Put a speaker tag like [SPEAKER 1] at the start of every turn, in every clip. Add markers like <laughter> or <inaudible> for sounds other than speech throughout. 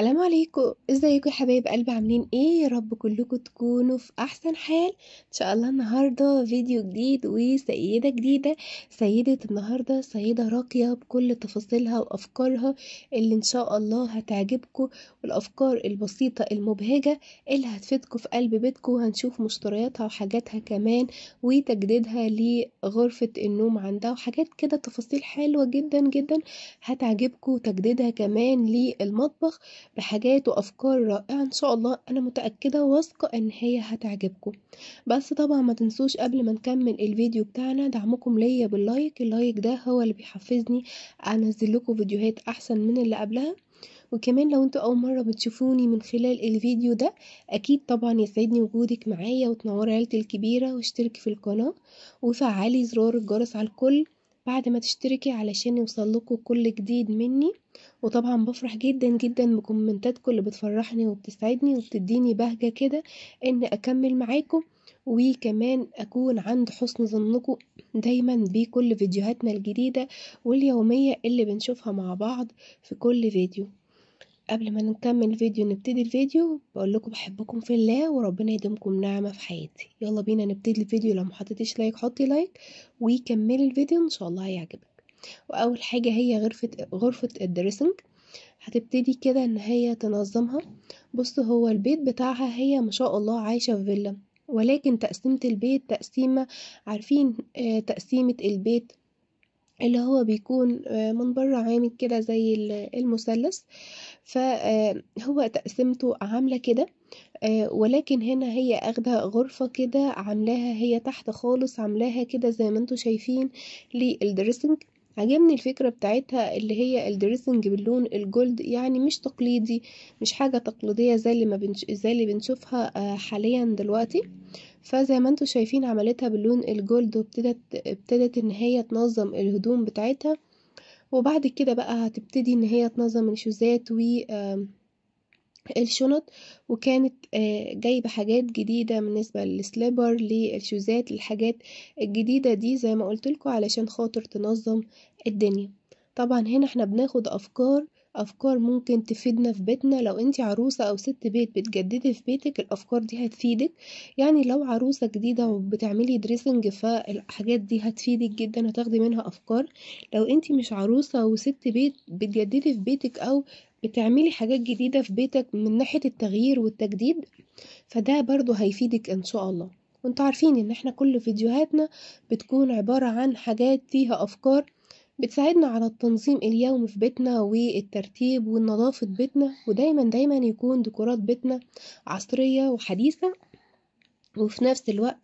[SPEAKER 1] السلام عليكم ازيكم يا حبايب قلبي عاملين ايه يا رب كلكم تكونوا في احسن حال ان شاء الله النهارده فيديو جديد وسيده جديده سيده النهارده سيده راقيه بكل تفاصيلها وافكارها اللي ان شاء الله هتعجبكم والافكار البسيطه المبهجه اللي هتفيدكم في قلب بيتكم وهنشوف مشترياتها وحاجاتها كمان وتجديدها لغرفه النوم عندها وحاجات كده تفاصيل حلوه جدا جدا هتعجبكم وتجديدها كمان للمطبخ بحاجات وأفكار رائعة إن شاء الله أنا متأكدة واثقه إن هي هتعجبكم بس طبعا ما تنسوش قبل ما نكمل الفيديو بتاعنا دعمكم ليا باللايك اللايك ده هو اللي بيحفزني أنزل لكم فيديوهات أحسن من اللي قبلها وكمان لو انتوا اول مره بتشوفوني من خلال الفيديو ده اكيد طبعا يسعدني وجودك معايا وتنور عيلتي الكبيره واشتركي في القناه وفعلي زرار الجرس على الكل بعد ما تشتركي علشان يوصلكوا كل جديد مني وطبعا بفرح جدا جدا بكومنتاتكم اللي بتفرحني وبتسعدني وبتديني بهجة كده ان اكمل معاكم وكمان اكون عند حسن ظنكم دايما بكل فيديوهاتنا الجديدة واليومية اللي بنشوفها مع بعض في كل فيديو قبل ما نكمل الفيديو نبتدي الفيديو بقول لكم بحبكم في الله وربنا يديمكم نعمة في حياتي يلا بينا نبتدي الفيديو لو محطتيش لايك حطي لايك وكملي الفيديو ان شاء الله هيعجبك واول حاجة هي غرفة غرفة الدريسنج هتبتدي كده ان هي تنظمها بص هو البيت بتاعها هي ما شاء الله عايشة في فيلا ولكن تقسيمة البيت تقسيمة عارفين آه، تقسيمة البيت اللي هو بيكون آه، من بره عامل كده زي المثلث فهو آه، تقسيمته عاملة كده آه، ولكن هنا هي اخدة غرفة كده عاملاها هي تحت خالص عاملاها كده زي ما انتوا شايفين للدريسنج عجبني الفكرة بتاعتها اللي هي الدريسنج باللون الجولد يعني مش تقليدي مش حاجة تقليدية زي اللي, ما بنش... زي اللي بنشوفها آه، حاليا دلوقتي فزي ما انتوا شايفين عملتها باللون الجولد وابتدت ابتدت ان هي تنظم الهدوم بتاعتها وبعد كده بقى هتبتدي ان هي تنظم الشوزات و الشنط وكانت آه، جايبة حاجات جديدة بالنسبة للسليبر للشوزات للحاجات الجديدة دي زي ما قلتلكوا علشان خاطر تنظم الدنيا طبعا هنا احنا بناخد افكار أفكار ممكن تفيدنا في بيتنا لو انتي عروسة أو ست بيت بتجددي في بيتك الأفكار دي هتفيدك يعني لو عروسة جديدة وبتعملي دريسنج فالحاجات دي هتفيدك جدا هتاخدي منها أفكار لو انتي مش عروسة وست بيت بتجددي في بيتك أو بتعملي حاجات جديدة في بيتك من ناحية التغيير والتجديد فده برضو هيفيدك ان شاء الله وانتوا عارفين ان احنا كل فيديوهاتنا بتكون عبارة عن حاجات فيها افكار بتساعدنا على التنظيم اليومي في بيتنا والترتيب والنظافة بيتنا ودايما دايما يكون ديكورات بيتنا عصرية وحديثة وفي نفس الوقت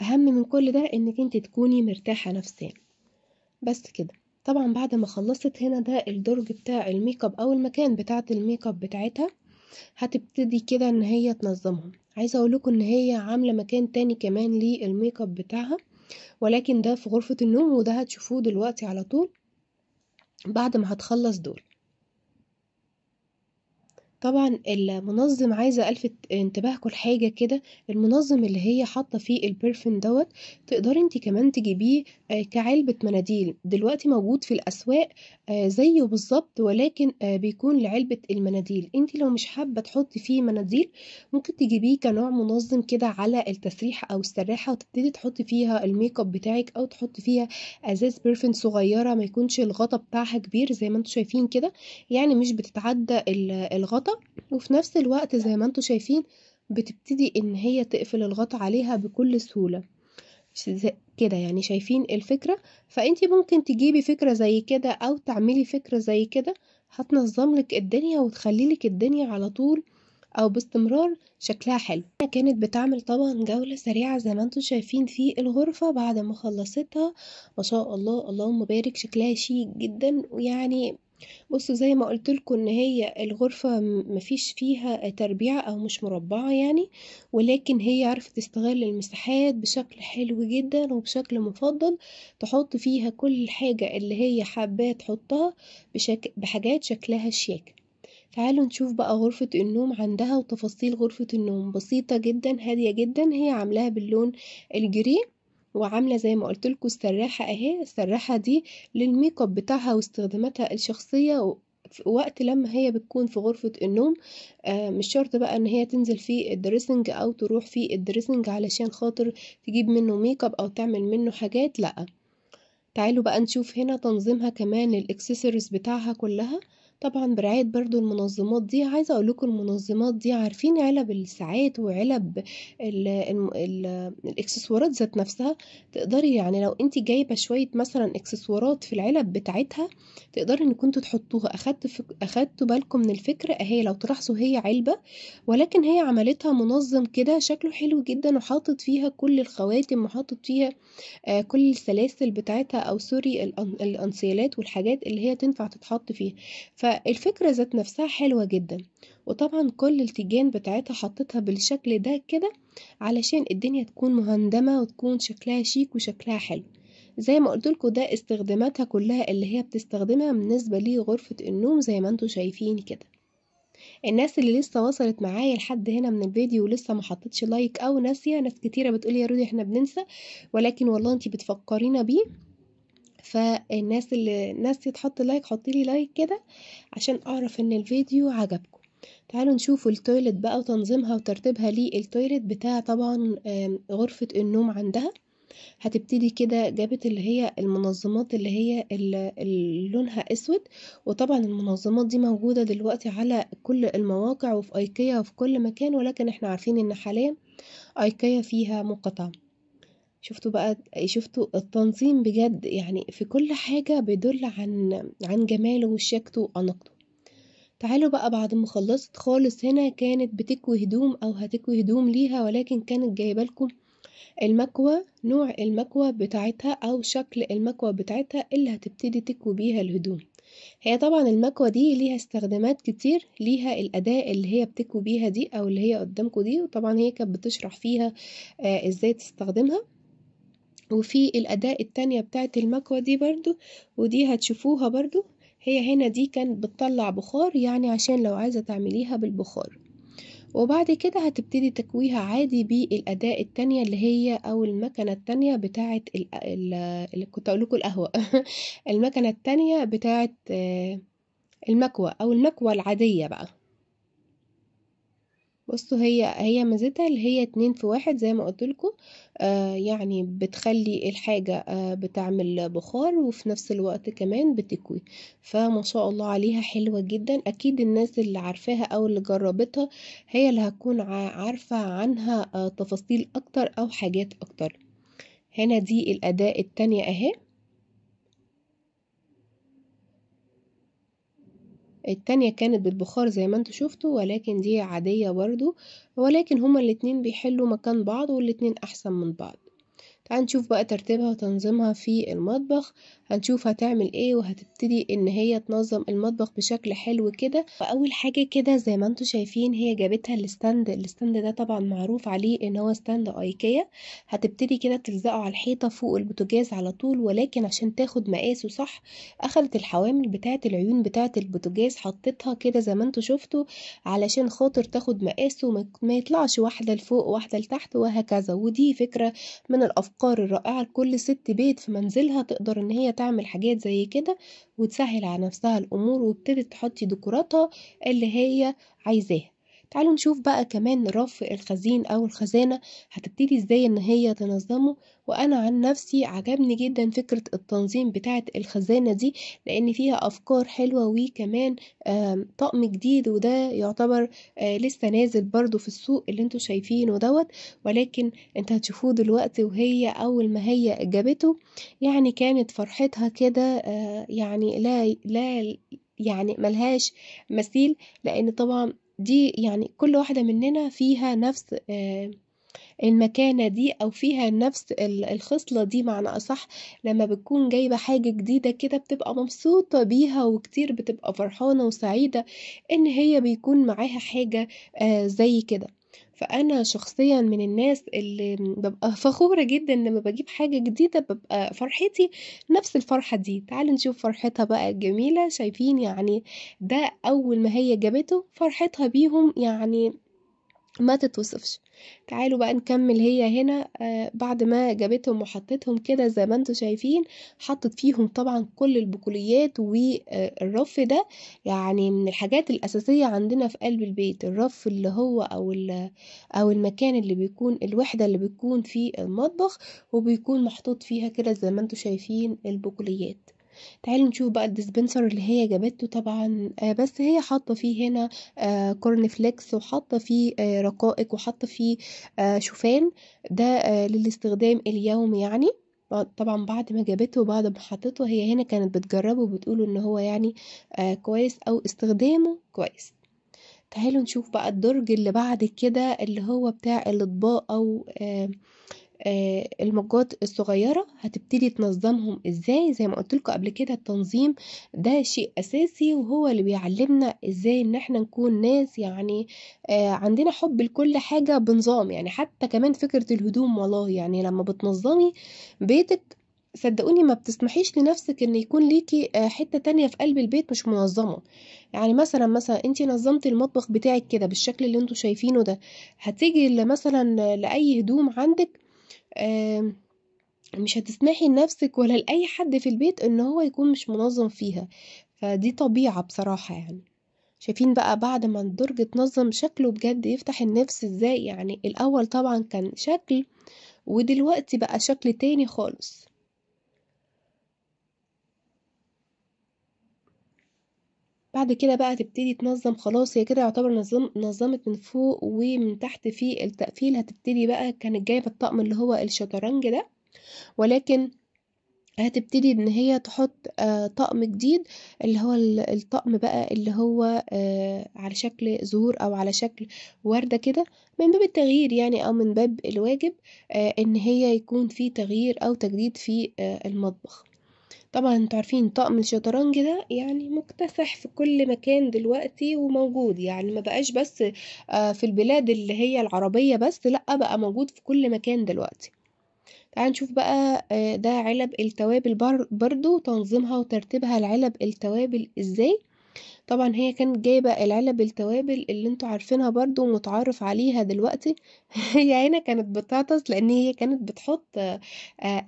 [SPEAKER 1] أهم من كل ده إنك انت تكوني مرتاحة نفسيا بس كده طبعا بعد ما خلصت هنا ده الدرج بتاع الميك اب او المكان بتاعة الميك اب بتاعتها هتبتدي كده ان هي تنظمهم عايزه اقولكم ان هي عامله مكان تاني كمان للميك اب بتاعها ولكن ده في غرفة النوم وده هتشوفوه دلوقتي على طول بعد ما هتخلص دول طبعًا المنظّم عايزة ألفت انتباهكم لحاجة كده، المنظّم اللي هي حاطة فيه البرفيوم دوت تقدري أنتِ كمان تجيبيه آه، كعلبة مناديل، دلوقتي موجود في الأسواق آه، زيه بالظبط ولكن آه، بيكون لعلبة المناديل، أنتِ لو مش حابة تحطّي فيه مناديل، ممكن تجيبيه كنوع منظّم كده على التسريحة أو السراحة وتبتدي تحطّي فيها الميك اب بتاعِك أو تحطّي فيها أزاز برفيوم صغيّرة ما يكونش الغطا بتاعها كبير زي ما أنتم شايفين كده، يعني مش بتتعدّى الغطا وفي نفس الوقت زي ما انتوا شايفين بتبتدي ان هي تقفل الغطاء عليها بكل سهولة كده يعني شايفين الفكرة فانت ممكن تجيبي فكرة زي كده او تعملي فكرة زي كده هتنظملك الدنيا وتخليلك الدنيا على طول او باستمرار شكلها حلو انا كانت بتعمل طبعا جولة سريعة زي ما انتم شايفين في الغرفة بعد ما خلصتها ما شاء الله اللهم بارك شكلها شيك جدا ويعني بُصّوا، زي ما قُلت لكم إن هي الغرفة مفيش فيها تربيعة أو مش مربّعة يعني، ولكن هي عرفِت تستغل المساحات بشكل حلو جدًا وبشكل مُفضّل، تحُط فيها كل حاجة اللي هي حابه تحُطّها بشك بحاجات شكلها شياكة. تعالوا نشوف بقى غرفة النوم عندها وتفاصيل غرفة النوم، بسيطة جدًا، هادية جدًا، هي عاملاها باللون الجري وعاملة زي ما قلت لكم السراحة اهي السراحة دي للميك اب بتاعها واستخداماتها الشخصية وقت لما هي بتكون في غرفة النوم آه مش شرط بقى ان هي تنزل في الدريسنج او تروح في الدريسنج علشان خاطر تجيب منه ميك اب او تعمل منه حاجات لأ تعالوا بقى نشوف هنا تنظيمها كمان الاكسسوارز بتاعها كلها طبعًا برعاية برضو المنظمات دي، عايزة أقول لكم المنظمات دي عارفين علب الساعات وعلب ال الـ ال الإكسسوارات ذات نفسها، تقدري يعني لو أنتِ جايبة شوية مثلًا إكسسوارات في العلب بتاعتها، تقدري إنكم كنتوا تحطوها، أخدت فك أخدتوا بالكم من الفكرة؟ أهي لو تلاحظوا هي علبة ولكن هي عملتها منظم كده شكله حلو جدًا وحاطط فيها كل الخواتم وحاطط فيها آه كل السلاسل بتاعتها أو سوري الأنسيالات والحاجات اللي هي تنفع تتحط فيها. ف فالفكرة ذات نفسها حلوة جدًا، وطبعًا كل التيجان بتاعتها حطيتها بالشكل ده كده علشان الدنيا تكون مهندمة وتكون شكلها شيك وشكلها حلو، زي ما قولتلكوا ده استخداماتها كلها اللي هي بتستخدمها بالنسبة لغرفة النوم زي ما انتوا شايفين كده، الناس اللي لسه وصلت معايا لحد هنا من الفيديو ولسه محطتش لايك أو ناسية ناس كتيرة بتقول يا رودي احنا بننسى ولكن والله انتي بتفكرينا بيه فالناس اللي الناس تحط لايك لي لايك كده عشان اعرف ان الفيديو عجبكم تعالوا نشوفوا التويلت بقى وتنظيمها وترتيبها التويلت بتاع طبعا غرفة النوم عندها هتبتدي كده جابت اللي هي المنظمات اللي هي لونها اسود وطبعا المنظمات دي موجوده دلوقتي على كل المواقع وفي ايكيا وفي كل مكان ولكن احنا عارفين ان حاليا ايكيا فيها مقاطعه شفتوا بقى شفتوا التنظيم بجد يعني في كل حاجة بيدل عن عن جماله وشياكته وأناقته تعالوا بقى بعد ما خلصت خالص هنا كانت بتكوي هدوم أو هتكوي هدوم ليها ولكن كانت جايبة لكم المكوى نوع المكوى بتاعتها أو شكل المكوى بتاعتها اللي هتبتدي تكوي بيها الهدوم هي طبعا المكوى دي ليها استخدامات كتير ليها الأداة اللي هي بتكوي بيها دي أو اللي هي قدامكم دي وطبعا هي كانت بتشرح فيها آه إزاي تستخدمها وفي الأداء التانية بتاعت المكوة دي برضو ودي هتشوفوها برضو هي هنا دي كانت بتطلع بخار يعني عشان لو عايزة تعمليها بالبخار وبعد كده هتبتدي تكويها عادي بالأداء التانية اللي هي أو المكنة التانية بتاعت ال كنت لكم القهوة <laughs> المكنة التانية بتاعت آه، المكوة أو المكوة العادية بقى بصوا هي هي ميزتها اللي هي اتنين في واحد زي ما قلت لكم آه يعني بتخلي الحاجة آه بتعمل بخار وفي نفس الوقت كمان بتكوي فما شاء الله عليها حلوة جدا اكيد الناس اللي عارفاها او اللي جربتها هي اللي هتكون عارفة عنها آه تفاصيل اكتر او حاجات اكتر هنا دي الاداة التانية اهي التانية كانت بالبخار زي ما انتوا شفتوا ولكن دي عادية برضو ولكن هما الاتنين بيحلوا مكان بعض والاتنين احسن من بعض تعال نشوف بقى ترتيبها وتنظيمها في المطبخ هنشوف هتعمل ايه وهتبتدي ان هي تنظم المطبخ بشكل حلو كده واول حاجه كده زي ما انتم شايفين هي جابتها الستاند الستاند ده طبعا معروف عليه ان هو ستاند ايكيا هتبتدي كده تلزقه على الحيطه فوق البوتاجاز على طول ولكن عشان تاخد مقاسه صح اخدت الحوامل بتاعه العيون بتاعه البوتاجاز حطيتها كده زي ما انتم شفتوا علشان خاطر تاخد مقاسه ما يطلعش واحده لفوق واحده لتحت وهكذا ودي فكره من الافكار الرائعه لكل ست بيت في منزلها تقدر ان هي تعمل حاجات زي كده وتسهل على نفسها الأمور وابتدت تحطي ديكوراتها اللي هي عايزاها تعالوا نشوف بقى كمان رف الخزين أو الخزانة هتبتدي ازاي ان هي تنظمه وانا عن نفسي عجبني جدا فكرة التنظيم بتاعة الخزانة دي لان فيها افكار حلوة وكمان طقم جديد وده يعتبر آه، لسه نازل برضو في السوق اللي انتوا شايفينه دوت ولكن انت هتشوفوه دلوقتي وهي اول ما هي جابته يعني كانت فرحتها كده آه، يعني لا لا يعني ملهاش مثيل لان طبعا دي يعني كل واحدة مننا فيها نفس آه، المكانة دي أو فيها نفس الخصلة دي معنى أصح لما بتكون جايبة حاجة جديدة كده بتبقى مبسوطة بيها وكتير بتبقى فرحانة وسعيدة إن هي بيكون معاها حاجة آه، زي كده فأنا شخصيًا من الناس اللي ببقى فخورة جدًا لمّا بجيب حاجة جديدة، ببقى فرحتي نفس الفرحة دي، تعالوا نشوف فرحتها بقى الجميلة، شايفين يعني ده أول ما هي جابته فرحتها بيهم يعني ما تتوصفش. تعالوا بقى نكمل هي هنا آه، بعد ما جابتهم وحطتهم كده زي ما انتوا شايفين حطت فيهم طبعا كل البكوليات والرف آه، ده يعني من الحاجات الأساسية عندنا في قلب البيت الرف اللي هو أو, أو المكان اللي بيكون الوحدة اللي بتكون في المطبخ وبيكون محطوط فيها كده زي ما انتوا شايفين البكوليات تعالوا نشوف بقى الديسبنسر اللي هي جابته طبعا آه، بس هي حاطه فيه هنا كورن آه، فليكس وحاطه فيه آه، رقائق وحاطه فيه شوفان ده للاستخدام اليومي يعني طبعا بعد ما جابته وبعد ما حطته هي هنا كانت بتجربه وبتقول ان هو يعني كويس او استخدامه كويس تعالوا نشوف بقى الدرج اللي بعد كده اللي هو بتاع الاطباق او آه آه، المجات الصغيره هتبتدي تنظمهم ازاي زي ما قلت قبل كده التنظيم ده شيء اساسي وهو اللي بيعلمنا ازاي ان احنا نكون ناس يعني آه، عندنا حب لكل حاجه بنظام يعني حتى كمان فكره الهدوم والله يعني لما بتنظمي بيتك صدقوني ما بتسمحيش لنفسك ان يكون ليكي آه، حتة تانية في قلب البيت مش منظمة يعني مثلا مثلا انت نظمت المطبخ بتاعك كده بالشكل اللي انتوا شايفينه ده هتيجي مثلا لأي هدوم عندك مش هتسمحي لنفسِك ولا لأي حد في البيت إن هو يكون مش منظّم فيها، فدي طبيعة بصراحة يعني. شايفين بقى بعد ما الدرج اتنظّم شكله بجد يفتح النِّفس إزاي، يعني الأول طبعًا كان شكل ودلوقتي بقى شكل تاني خالص. بعد كده بقى تبتدي تنظم خلاص هي كده يعتبر نظم نظمت من فوق ومن تحت في التقفيل هتبتدي بقى كانت جايبة الطقم اللي هو الشطرنج ده ولكن هتبتدي ان هي تحط آه، طقم جديد اللي هو الطقم بقى اللي هو آه، على شكل زهور او على شكل وردة كده من باب التغيير يعني او من باب الواجب آه، ان هي يكون في تغيير او تجديد في المطبخ طبعا انتوا عارفين طقم الشطرنج ده يعني مكتسح في كل مكان دلوقتي وموجود يعني ما بقاش بس آه، في البلاد اللي هي العربية بس لأ بقى موجود في كل مكان دلوقتي تعال نشوف بقى آه، ده علب التوابل برضو تنظيمها وترتيبها العلب التوابل ازاي طبعًا هي كانت جايبة العلب التوابل اللي انتوا عارفينها برضو ومُتعارف عليها دلوقتي، <laughs> هي هنا كانت بطاطس لإن هي كانت بتحط آه،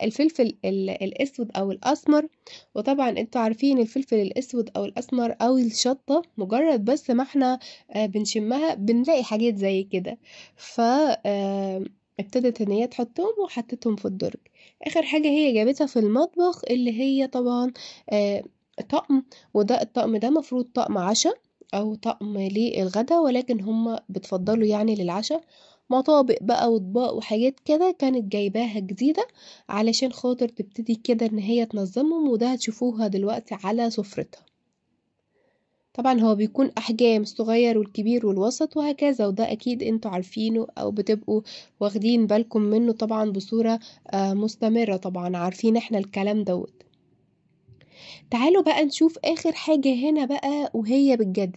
[SPEAKER 1] الفلفل الأسود أو الأسمر، وطبعًا انتوا عارفين الفلفل الأسود أو الأسمر أو الشطة مجرد بس ما إحنا آه، بنشمها بنلاقي حاجات زي كده، ف آه، ابتدت إن هي تحطهم وحطتهم في الدرج. آخر حاجة هي جابتها في المطبخ اللي هي طبعًا آآ طقم وده الطقم ده مفروض طقم عشاء او طقم للغدا ولكن هما بتفضلوا يعني للعشاء مطابق بقى واطباق وحاجات كده كانت جايباها جديده علشان خاطر تبتدي كده ان هي تنظمهم وده هتشوفوها دلوقتي على سفرتها طبعا هو بيكون احجام الصغير والكبير والوسط وهكذا وده اكيد انتوا عارفينه او بتبقوا واخدين بالكم منه طبعا بصوره آه، مستمره طبعا عارفين احنا الكلام دوت تعالوا بقى نشوف آخر حاجة هنا بقى وهي بتجدد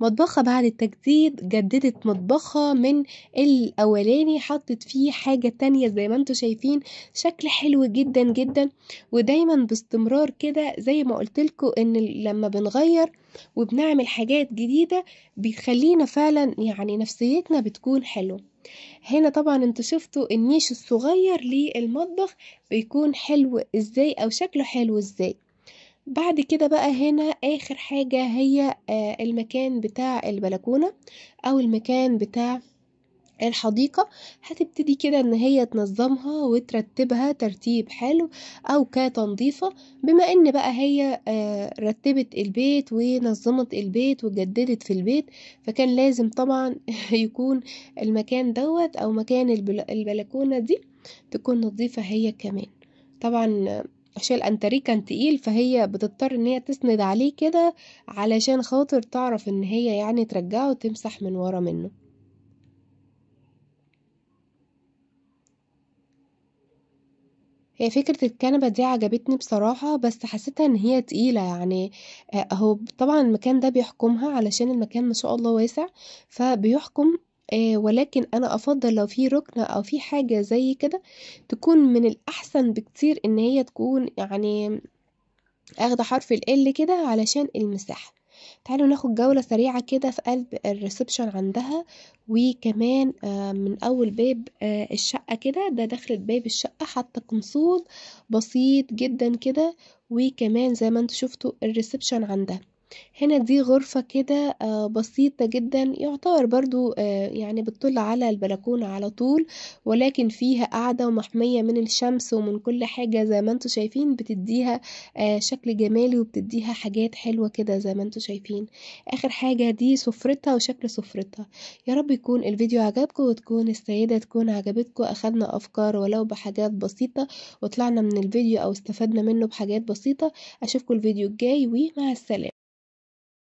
[SPEAKER 1] مطبخها بعد التجديد جددت مطبخها من الأولاني حطت فيه حاجة تانية زي ما انتوا شايفين شكل حلو جدا جدا ودايما باستمرار كده زي ما قلتلكوا ان لما بنغير وبنعمل حاجات جديدة بيخلينا فعلا يعني نفسيتنا بتكون حلوة هنا طبعا انتوا شفتوا النيش الصغير للمطبخ بيكون حلو ازاي او شكله حلو ازاي بعد كده بقى هنا آخر حاجة هي آه، المكان بتاع البلكونة أو المكان بتاع الحديقة هتبتدي كده ان هي تنظمها وترتبها ترتيب حلو او كتنظيفة بما ان بقى هي آه، رتبت البيت ونظمت البيت وجددت في البيت فكان لازم طبعا <laughs> يكون المكان دوت او مكان البلكونة دي تكون نظيفة هي كمان طبعا عشان الانتريه كان تقيل فهي بتضطر ان هي تسند عليه كده علشان خاطر تعرف ان هي يعني ترجعه وتمسح من ورا منه هي فكرة الكنبة دي عجبتني بصراحة بس حسيتها ان هي تقيلة يعني آه، هو طبعا المكان ده بيحكمها علشان المكان ما شاء الله واسع فبيحكم آه، ولكن أنا أفضّل لو في رُكن أو في حاجة زي كده، تكون من الأحسن بكتير إن هي تكون يعني آخدة حرف ال كده علشان المساحة. تعالوا ناخد جولة سريعة كده في قلب الريسبشن عندها، وكمان آه، من أول باب آه، الشقة كده، ده داخلة باب الشقة حاطة قمصود بسيط جدًا كده، وكمان زي ما أنتم شُفتوا الريسبشن عندها. هنا دي غرفة كده آه، بسيطة جدًا، يعتبر برضو آه، يعني بتطُل على البلكونة على طول، ولكن فيها قاعدة ومحمية من الشمس ومن كل حاجة زي ما أنتم شايفين، بتدّيها آه، شكل جمالي وبتدّيها حاجات حلوة كده زي ما أنتم شايفين. آخر حاجة دي سُفرتها وشكل سُفرتها. يا رب يكون الفيديو عجبكم وتكون السيدة تكون عجبتكم، أخدنا أفكار ولو بحاجات بسيطة وطلعنا من الفيديو أو استفدنا منه بحاجات بسيطة. أشوفكم الفيديو الجاي ومع السلامة.